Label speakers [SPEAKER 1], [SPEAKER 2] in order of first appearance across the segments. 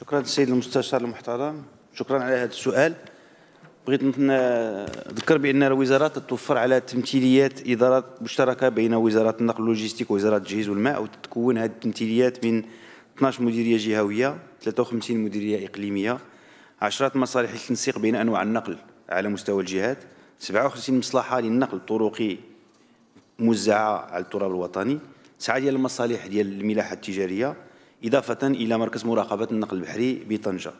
[SPEAKER 1] شكرا للسيد المستشار المحترم شكرا على هذا السؤال بغيت نذكر بان الوزارات تتوفر على تمثيليات ادارات مشتركه بين وزاره النقل اللوجيستيك ووزاره التجهيز والماء وتتكون هذه التمثيليات من 12 مديريه جهويه 53 مديريه اقليميه عشرات مصالح للتنسيق بين انواع النقل على مستوى الجهات 57 مصلحه للنقل الطرقي موزعه على التراب الوطني 9 ديال المصالح ديال الملاحه التجاريه إضافة إلى مركز مراقبة النقل البحري بطنجة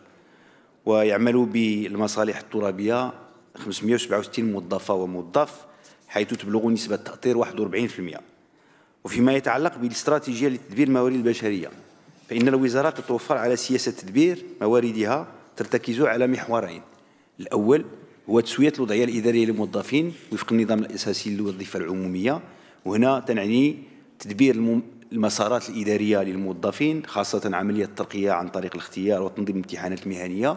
[SPEAKER 1] ويعمل بالمصالح الترابية 567 موظفة وموظف حيث تبلغ نسبة تأطير 41% وفيما يتعلق بالاستراتيجية لتدبير الموارد البشرية فإن الوزارة تتوفر على سياسة تدبير مواردها ترتكز على محورين الأول هو تسوية الوضعية الإدارية للموظفين وفق النظام الأساسي للوظيفة العمومية وهنا تنعني تدبير المسارات الإدارية للموظفين خاصة عملية الترقية عن طريق الاختيار وتنظيم الامتحانات المهنية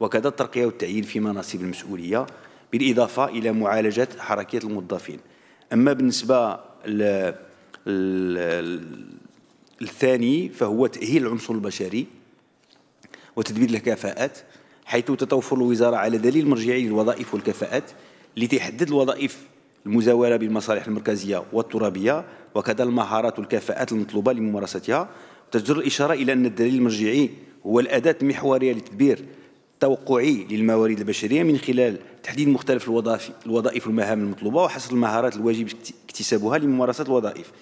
[SPEAKER 1] وكذا الترقية والتعيين في مناصب المسؤولية بالإضافة إلى معالجة حركية الموظفين أما بالنسبة الثاني فهو تأهيل العنصر البشري وتدبير الكفاءات حيث تتوفر الوزارة على دليل مرجعي للوظائف والكفاءات لتحدد الوظائف المزاولة بالمصالح المركزية والترابية وكذا المهارات والكفاءات المطلوبة لممارستها تجدر الإشارة إلى أن الدليل المرجعي هو الأداة المحورية لتدبير توقعي للموارد البشرية من خلال تحديد مختلف الوظائف الوظائف والمهام المطلوبه وحصر المهارات الواجب اكتسابها لممارسه الوظائف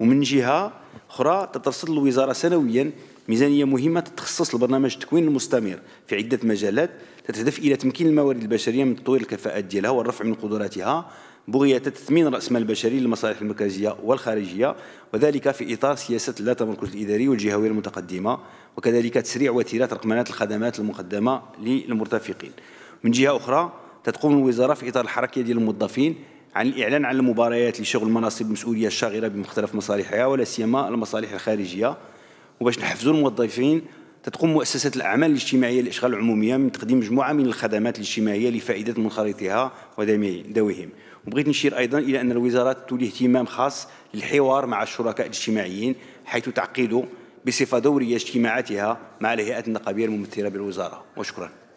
[SPEAKER 1] ومن جهه اخرى تترصد الوزاره سنويا ميزانيه مهمه تتخصص لبرنامج التكوين المستمر في عده مجالات تتهدف الى تمكين الموارد البشريه من تطوير الكفاءات ديالها والرفع من قدراتها بغية تثمين رأس مال البشري للمصالح المركزية والخارجية وذلك في إطار سياسة اللا تمركز الإداري والجهوية المتقدمة وكذلك تسريع وتيرة رقمنات الخدمات المقدمة للمرتفقين من جهة أخرى تتقوم الوزاره في اطار الحركيه ديال الموظفين عن الاعلان عن المباريات لشغل مناصب المسؤوليه الشاغره بمختلف مصالحها ولا سيما المصالح الخارجيه وباش نحفزوا الموظفين تتقوم مؤسسات الاعمال الاجتماعيه للاشغال العموميه من تقديم مجموعه من الخدمات الاجتماعيه لفائده منخرطها وذويهم وبغيت نشير ايضا الى ان الوزاره تولي اهتمام خاص للحوار مع الشركاء الاجتماعيين حيث تعقد بصفه دوريه اجتماعاتها مع الهيئات النقابيه الممثله بالوزاره وشكرا